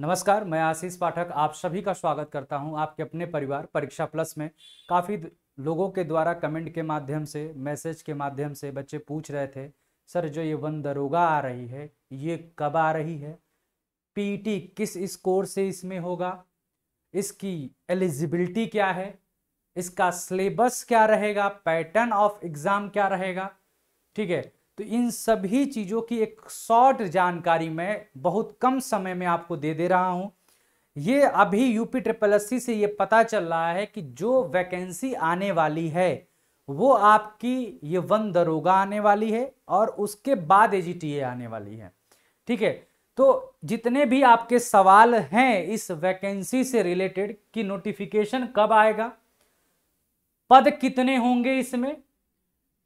नमस्कार मैं आशीष पाठक आप सभी का स्वागत करता हूं आपके अपने परिवार परीक्षा प्लस में काफ़ी लोगों के द्वारा कमेंट के माध्यम से मैसेज के माध्यम से बच्चे पूछ रहे थे सर जो ये वन दरोगा आ रही है ये कब आ रही है पीटी किस स्कोर से इसमें होगा इसकी एलिजिबिलिटी क्या है इसका सिलेबस क्या रहेगा पैटर्न ऑफ एग्ज़ाम क्या रहेगा ठीक है तो इन सभी चीज़ों की एक शॉर्ट जानकारी मैं बहुत कम समय में आपको दे दे रहा हूँ ये अभी यूपी ट्रिपल एस से ये पता चल रहा है कि जो वैकेंसी आने वाली है वो आपकी ये वन दरोगा आने वाली है और उसके बाद ए आने वाली है ठीक है तो जितने भी आपके सवाल हैं इस वैकेंसी से रिलेटेड कि नोटिफिकेशन कब आएगा पद कितने होंगे इसमें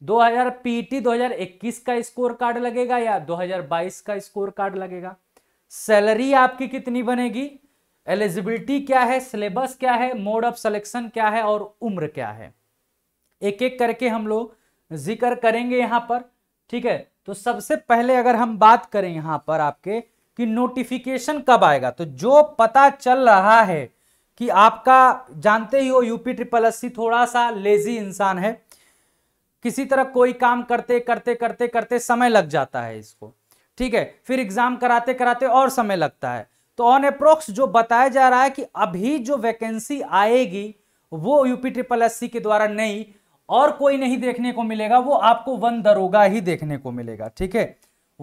2000 पीटी 2021 का स्कोर कार्ड लगेगा या 2022 का स्कोर कार्ड लगेगा सैलरी आपकी कितनी बनेगी एलिजिबिलिटी क्या है सिलेबस क्या है मोड ऑफ सिलेक्शन क्या है और उम्र क्या है एक एक करके हम लोग जिक्र करेंगे यहां पर ठीक है तो सबसे पहले अगर हम बात करें यहाँ पर आपके कि नोटिफिकेशन कब आएगा तो जो पता चल रहा है कि आपका जानते ही हो यूपी ट्रिपल एस थोड़ा सा लेजी इंसान है किसी तरह कोई काम करते करते करते करते समय लग जाता है इसको ठीक है फिर एग्जाम कराते कराते और समय लगता है तो ऑन अप्रोक्स जो बताया जा रहा है कि अभी जो वैकेंसी आएगी वो यूपी ट्रिपल एस के द्वारा नहीं और कोई नहीं देखने को मिलेगा वो आपको वन दरोगा ही देखने को मिलेगा ठीक है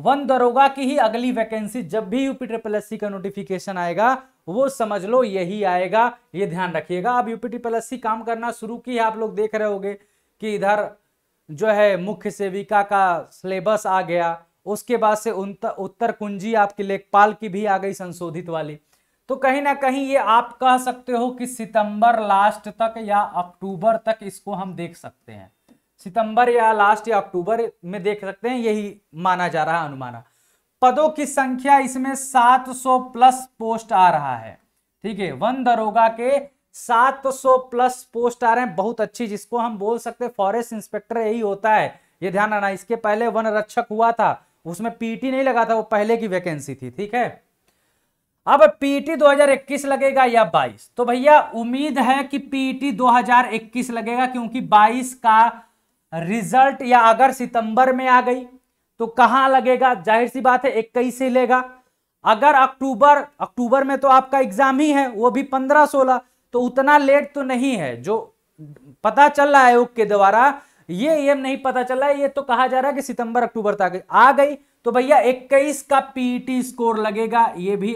वन दरोगा की ही अगली वैकेंसी जब भी यूपी ट्रिपल एस का नोटिफिकेशन आएगा वो समझ लो यही आएगा ये ध्यान रखिएगा अब यूपी ट्रिपल एस काम करना शुरू की आप लोग देख रहे हो कि इधर जो है मुख्य सेविका का सिलेबस आ गया उसके बाद से उत्तर कुंजी आपकी लेखपाल की भी आ गई संशोधित वाली तो कहीं ना कहीं ये आप कह सकते हो कि सितंबर लास्ट तक या अक्टूबर तक इसको हम देख सकते हैं सितंबर या लास्ट या अक्टूबर में देख सकते हैं यही माना जा रहा है अनुमाना पदों की संख्या इसमें 700 प्लस पोस्ट आ रहा है ठीक है वन दरोगा के 700 प्लस पोस्ट आ रहे हैं बहुत अच्छी जिसको हम बोल सकते फॉरेस्ट इंस्पेक्टर यही होता है ये ध्यान रखना इसके पहले वन रक्षक हुआ था उसमें पीटी नहीं लगा था वो पहले की वैकेंसी थी ठीक है अब पीटी 2021 लगेगा या 22 तो भैया उम्मीद है कि पीटी 2021 लगेगा क्योंकि 22 का रिजल्ट या अगर सितंबर में आ गई तो कहां लगेगा जाहिर सी बात है इक्कीस से लेगा अगर अक्टूबर अक्टूबर में तो आपका एग्जाम ही है वो भी पंद्रह सोलह तो उतना लेट तो नहीं है जो पता चल रहा है आयोग के द्वारा ये एम नहीं पता चल रहा है ये तो कहा जा रहा है कि सितंबर अक्टूबर तक आ गई तो भैया 21 का पीटी स्कोर लगेगा ये भी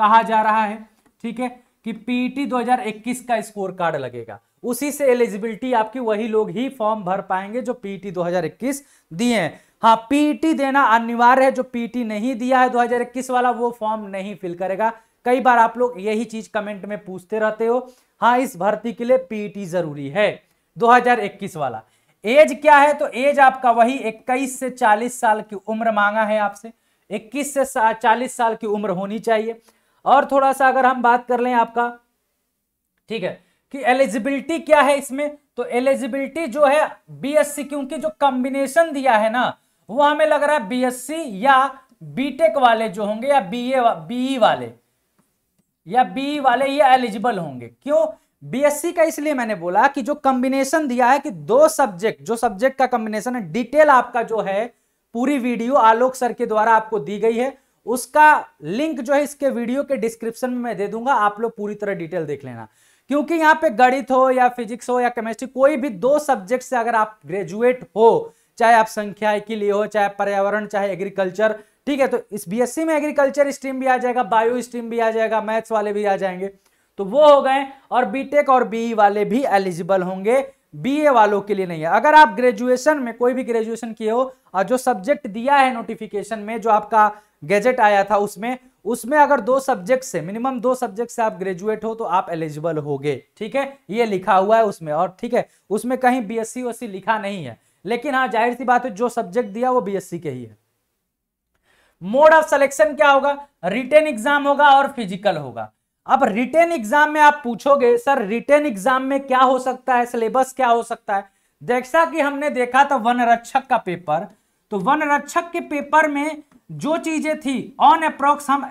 कहा जा रहा है ठीक है कि पीटी 2021 का स्कोर कार्ड लगेगा उसी से एलिजिबिलिटी आपकी वही लोग ही फॉर्म भर पाएंगे जो पीटी 2021 दिए हैं हाँ पीटी देना अनिवार्य है जो पीटी नहीं दिया है 2021 वाला वो फॉर्म नहीं फिल करेगा कई बार आप लोग यही चीज कमेंट में पूछते रहते हो हाँ इस भर्ती के लिए पीटी e जरूरी है 2021 वाला एज क्या है तो एज आपका वही 21 से 40 साल की उम्र मांगा है आपसे 21 से 40 साल की उम्र होनी चाहिए और थोड़ा सा अगर हम बात कर लें आपका ठीक है कि एलिजिबिलिटी क्या है इसमें तो एलिजिबिलिटी जो है बीएससी क्योंकि जो कॉम्बिनेशन दिया है ना वो हमें लग रहा है बीएससी या बीटेक वाले जो होंगे या बीए बीई e वाले या बी वाले ये एलिजिबल होंगे क्यों बीएससी का इसलिए मैंने बोला कि जो कॉम्बिनेशन दिया है कि दो सब्जेक्ट जो सब्जेक्ट का कॉम्बिनेशन है डिटेल आपका जो है पूरी वीडियो आलोक सर के द्वारा आपको दी गई है उसका लिंक जो है इसके वीडियो के डिस्क्रिप्शन में मैं दे दूंगा आप लोग पूरी तरह डिटेल देख लेना क्योंकि यहाँ पे गणित हो या फिजिक्स हो या केमिस्ट्री कोई भी दो सब्जेक्ट से अगर आप ग्रेजुएट हो चाहे आप संख्या के लिए हो चाहे पर्यावरण चाहे एग्रीकल्चर ठीक है तो इस बीएससी में एग्रीकल्चर स्ट्रीम भी आ जाएगा बायो स्ट्रीम भी आ जाएगा मैथ्स वाले भी आ जाएंगे तो वो हो गए और बीटेक और बीई e वाले भी एलिजिबल होंगे बीए वालों के लिए नहीं है अगर आप ग्रेजुएशन में कोई भी ग्रेजुएशन किए हो और जो सब्जेक्ट दिया है नोटिफिकेशन में जो आपका गैजेट आया था उसमें उसमें अगर दो सब्जेक्ट से मिनिमम दो सब्जेक्ट से आप ग्रेजुएट हो तो आप एलिजिबल होगे ठीक है ये लिखा हुआ है उसमें और ठीक है उसमें कहीं बीएससी एस लिखा नहीं है लेकिन हाँ जाहिर सी बात है जो सब्जेक्ट दिया वो बीएससी के ही है मोड ऑफ सिलेक्शन क्या होगा रिटेन एग्जाम होगा और फिजिकल होगा अब रिटेन एग्जाम में आप पूछोगे सर रिटेन एग्जाम में क्या हो सकता है सिलेबस क्या हो सकता है जैसा कि हमने देखा था वन रक्षक का पेपर तो वन रक्षक के पेपर में जो चीजें थी ऑन अप्रोक्स हम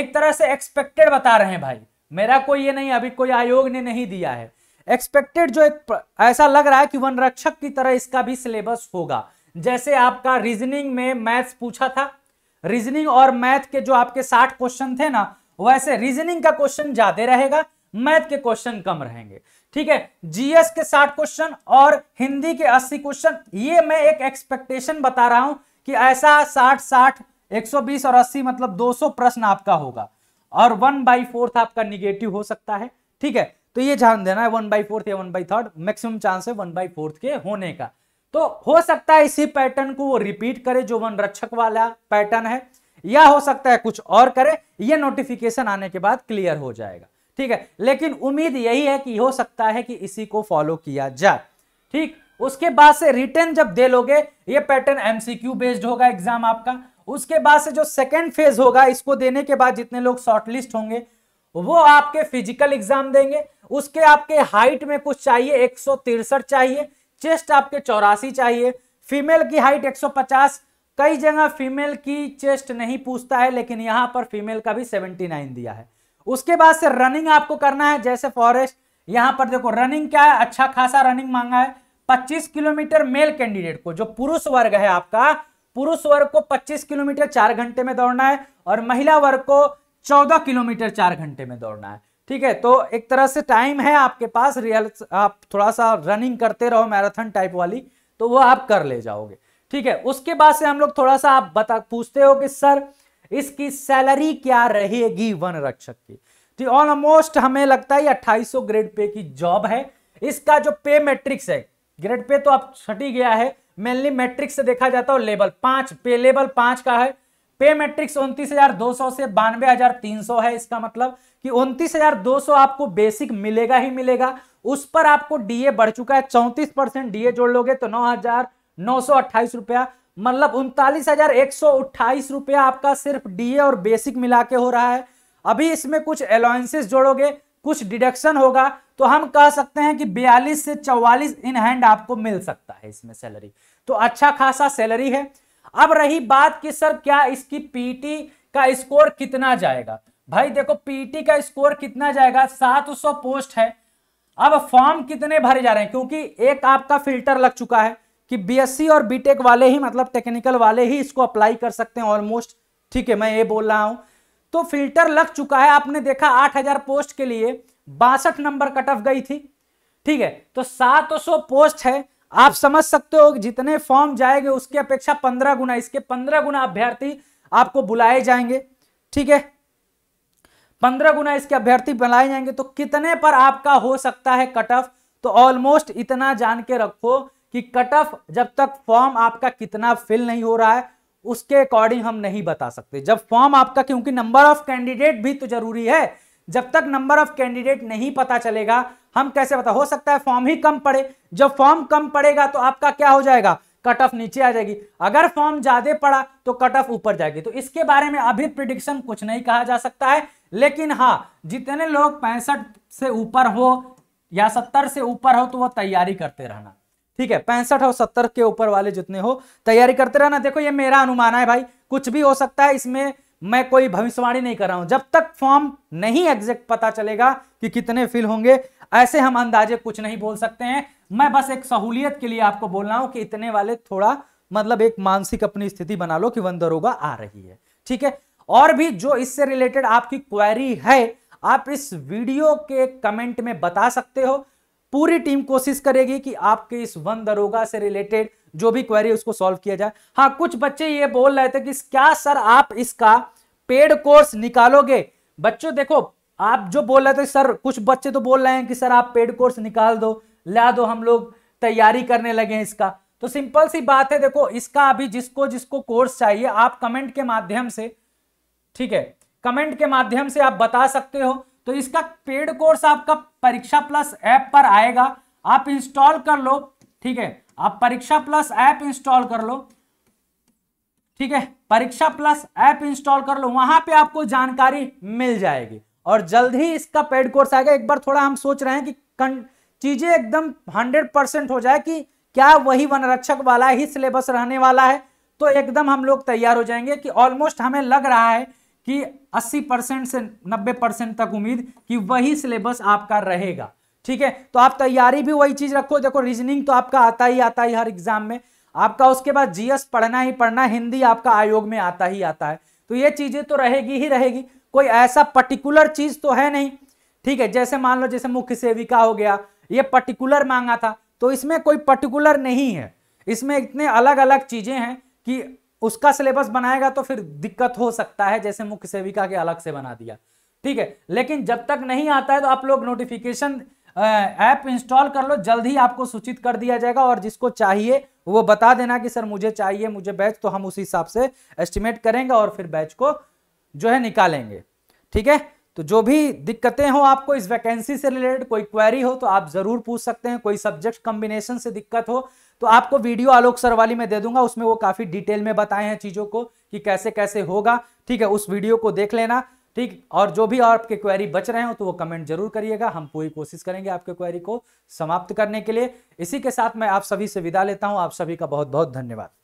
एक तरह से एक्सपेक्टेड बता रहे हैं भाई मेरा कोई ये नहीं अभी कोई आयोग ने नहीं दिया है एक्सपेक्टेड जो एक ऐसा लग रहा है कि वन रक्षक की तरह इसका भी सिलेबस होगा जैसे आपका रीजनिंग में मैथ्स पूछा था रीजनिंग और मैथ के जो आपके साठ क्वेश्चन थे ना वैसे रीजनिंग का क्वेश्चन ज्यादा रहेगा मैथ के क्वेश्चन कम रहेंगे ठीक है जीएस के साठ क्वेश्चन और हिंदी के अस्सी क्वेश्चन ये मैं एक एक्सपेक्टेशन बता रहा हूं कि ऐसा साठ साठ 120 और अस्सी मतलब 200 प्रश्न आपका होगा और वन बाई फोर्थ तो आपका निगेटिव हो सकता है ठीक है तो ये ध्यान देना है वन बाई फोर्थ या one by third maximum chance है वन बाई फोर्थ के होने का तो हो सकता है इसी पैटर्न को वो रिपीट करे जो वन रक्षक वाला पैटर्न है या हो सकता है कुछ और करे ये नोटिफिकेशन आने के बाद क्लियर हो जाएगा ठीक है लेकिन उम्मीद यही है कि हो सकता है कि इसी को फॉलो किया जाए ठीक उसके बाद से रिटर्न जब दे लोगे ये पैटर्न एमसीक्यू बेस्ड होगा एग्जाम आपका उसके बाद से जो सेकेंड फेज होगा इसको देने के बाद जितने लोग शॉर्टलिस्ट होंगे वो आपके फिजिकल एग्जाम देंगे उसके आपके हाइट में कुछ चाहिए एक चाहिए चेस्ट आपके चौरासी चाहिए फीमेल की हाइट 150 कई जगह फीमेल की चेस्ट नहीं पूछता है लेकिन यहां पर फीमेल का भी 79 दिया है उसके बाद से रनिंग आपको करना है जैसे फॉरेस्ट यहां पर देखो रनिंग क्या है अच्छा खासा रनिंग मांगा है 25 किलोमीटर मेल कैंडिडेट को जो पुरुष वर्ग है आपका पुरुष वर्ग को 25 किलोमीटर चार घंटे में दौड़ना है और महिला वर्ग को 14 किलोमीटर चार घंटे में दौड़ना है ठीक है तो एक तरह से टाइम है आपके पास रियल आप थोड़ा सा रनिंग करते रहो मैराथन टाइप वाली तो वो आप कर ले जाओगे ठीक है उसके बाद से हम लोग थोड़ा सा आप बता पूछते हो कि सर इसकी सैलरी क्या रहेगी वन रक्षक की तो ऑलमोस्ट हमें लगता है अट्ठाईस सौ ग्रेड पे की जॉब है इसका जो पे मैट्रिक्स है ग्रेड पे तो आप छटी गया है मेनली मैट्रिक्स से देखा जाता है लेवल पांच पे लेवल पांच का है पे मैट्रिक्स उन्तीस हजार दो सौ से बानवे हजार तीन सौ है इसका मतलब कि उन्तीस हजार दो सौ आपको बेसिक मिलेगा ही मिलेगा उस पर आपको डीए बढ़ चुका है चौंतीस परसेंट डीए जोड़ लोगे तो नौ हजार नौ सौ अट्ठाईस रुपया मतलब उनतालीस हजार एक सौ अट्ठाईस रुपया आपका सिर्फ डीए और बेसिक मिला के हो रहा है अभी इसमें कुछ अलाउंसेस जोड़ोगे कुछ डिडक्शन होगा तो हम कह सकते हैं कि 42 से 44 इन हैंड आपको मिल सकता है इसमें सैलरी तो अच्छा खासा सैलरी है अब रही बात कि सर क्या इसकी पीटी का स्कोर कितना जाएगा भाई देखो पीटी का स्कोर कितना जाएगा 700 पोस्ट है अब फॉर्म कितने भरे जा रहे हैं क्योंकि एक आपका फिल्टर लग चुका है कि बीएससी और बीटेक वाले ही मतलब टेक्निकल वाले ही इसको अप्लाई कर सकते हैं ऑलमोस्ट ठीक है मैं ये बोल रहा हूं तो फिल्टर लग चुका है आपने देखा 8000 पोस्ट के लिए बासठ नंबर कट ऑफ गई थी ठीक है तो 700 पोस्ट है आप समझ सकते हो जितने फॉर्म जाएंगे उसकी अपेक्षा पंद्रह गुना इसके पंद्रह गुना अभ्यर्थी आपको बुलाए जाएंगे ठीक है पंद्रह गुना इसके अभ्यर्थी बुलाए जाएंगे तो कितने पर आपका हो सकता है कट ऑफ तो ऑलमोस्ट इतना जान के रखो कि कट ऑफ जब तक फॉर्म आपका कितना फिल नहीं हो रहा है उसके अकॉर्डिंग हम नहीं बता सकते जब फॉर्म आपका क्योंकि नंबर ऑफ कैंडिडेट भी तो जरूरी है जब तक नंबर ऑफ कैंडिडेट नहीं पता चलेगा हम कैसे बता हो सकता है फॉर्म ही कम पड़े जब फॉर्म कम पड़ेगा तो आपका क्या हो जाएगा कट ऑफ नीचे आ जाएगी अगर फॉर्म ज्यादा पड़ा तो कट ऑफ ऊपर जाएगी तो इसके बारे में अभी प्रिडिक्शन कुछ नहीं कहा जा सकता है लेकिन हाँ जितने लोग पैंसठ से ऊपर हो या सत्तर से ऊपर हो तो वो तैयारी करते रहना ठीक है पैंसठ और सत्तर के ऊपर वाले जितने हो तैयारी करते रहना देखो ये मेरा अनुमान है भाई कुछ भी हो सकता है इसमें मैं कोई भविष्यवाणी नहीं कर रहा हूं जब तक फॉर्म नहीं एग्जैक्ट पता चलेगा कि कितने फिल होंगे ऐसे हम अंदाजे कुछ नहीं बोल सकते हैं मैं बस एक सहूलियत के लिए आपको बोल रहा हूं कि इतने वाले थोड़ा मतलब एक मानसिक अपनी स्थिति बना लो कि वन दरोगा आ रही है ठीक है और भी जो इससे रिलेटेड आपकी क्वेरी है आप इस वीडियो के कमेंट में बता सकते हो पूरी टीम कोशिश करेगी कि आपके इस वन दरोगा से रिलेटेड जो भी क्वेरी उसको सॉल्व किया जाए हाँ कुछ बच्चे ये बोल रहे थे कि क्या सर आप इसका पेड कोर्स निकालोगे बच्चों देखो आप जो बोल रहे थे सर कुछ बच्चे तो बोल रहे हैं कि सर आप पेड कोर्स निकाल दो ला दो हम लोग तैयारी करने लगे हैं इसका तो सिंपल सी बात है देखो इसका अभी जिसको जिसको कोर्स चाहिए आप कमेंट के माध्यम से ठीक है कमेंट के माध्यम से आप बता सकते हो तो इसका पेड कोर्स आपका परीक्षा प्लस ऐप पर आएगा आप इंस्टॉल कर लो ठीक है आप परीक्षा प्लस ऐप इंस्टॉल कर लो ठीक है परीक्षा प्लस ऐप इंस्टॉल कर लो वहां पे आपको जानकारी मिल जाएगी और जल्द ही इसका पेड कोर्स आएगा एक बार थोड़ा हम सोच रहे हैं कि चीजें एकदम हंड्रेड परसेंट हो जाए कि क्या वही वनरक्षक वाला ही सिलेबस रहने वाला है तो एकदम हम लोग तैयार हो जाएंगे कि ऑलमोस्ट हमें लग रहा है कि 80 परसेंट से 90 परसेंट तक उम्मीद कि वही सिलेबस आपका रहेगा ठीक है तो आप तैयारी भी वही चीज रखो देखो रीजनिंग तो आपका आता ही आता ही हर एग्जाम में आपका उसके बाद जीएस पढ़ना ही पढ़ना हिंदी आपका आयोग में आता ही आता है तो ये चीज़ें तो रहेगी ही रहेगी कोई ऐसा पर्टिकुलर चीज़ तो है नहीं ठीक है जैसे मान लो जैसे मुख्य सेविका हो गया ये पर्टिकुलर मांगा था तो इसमें कोई पर्टिकुलर नहीं है इसमें इतने अलग अलग चीज़ें हैं कि उसका सिलेबस बनाएगा तो फिर दिक्कत हो सकता है जैसे मुख्य सेविका के अलग से बना दिया ठीक है लेकिन जब तक नहीं आता है तो आप लोग नोटिफिकेशन ऐप इंस्टॉल कर लो जल्द ही आपको सूचित कर दिया जाएगा और जिसको चाहिए वो बता देना कि सर मुझे चाहिए मुझे बैच तो हम उस हिसाब से एस्टिमेट करेंगे और फिर बैच को जो है निकालेंगे ठीक है तो जो भी दिक्कतें हो आपको इस वैकेंसी से रिलेटेड कोई क्वेरी हो तो आप जरूर पूछ सकते हैं कोई सब्जेक्ट कॉम्बिनेशन से दिक्कत हो तो आपको वीडियो आलोक सर वाली मैं दे दूंगा उसमें वो काफी डिटेल में बताए हैं चीजों को कि कैसे कैसे होगा ठीक है उस वीडियो को देख लेना ठीक और जो भी आपके क्वेरी बच रहे हो तो वो कमेंट जरूर करिएगा हम पूरी कोशिश करेंगे आपके क्वेरी को समाप्त करने के लिए इसी के साथ मैं आप सभी से विदा लेता हूँ आप सभी का बहुत बहुत धन्यवाद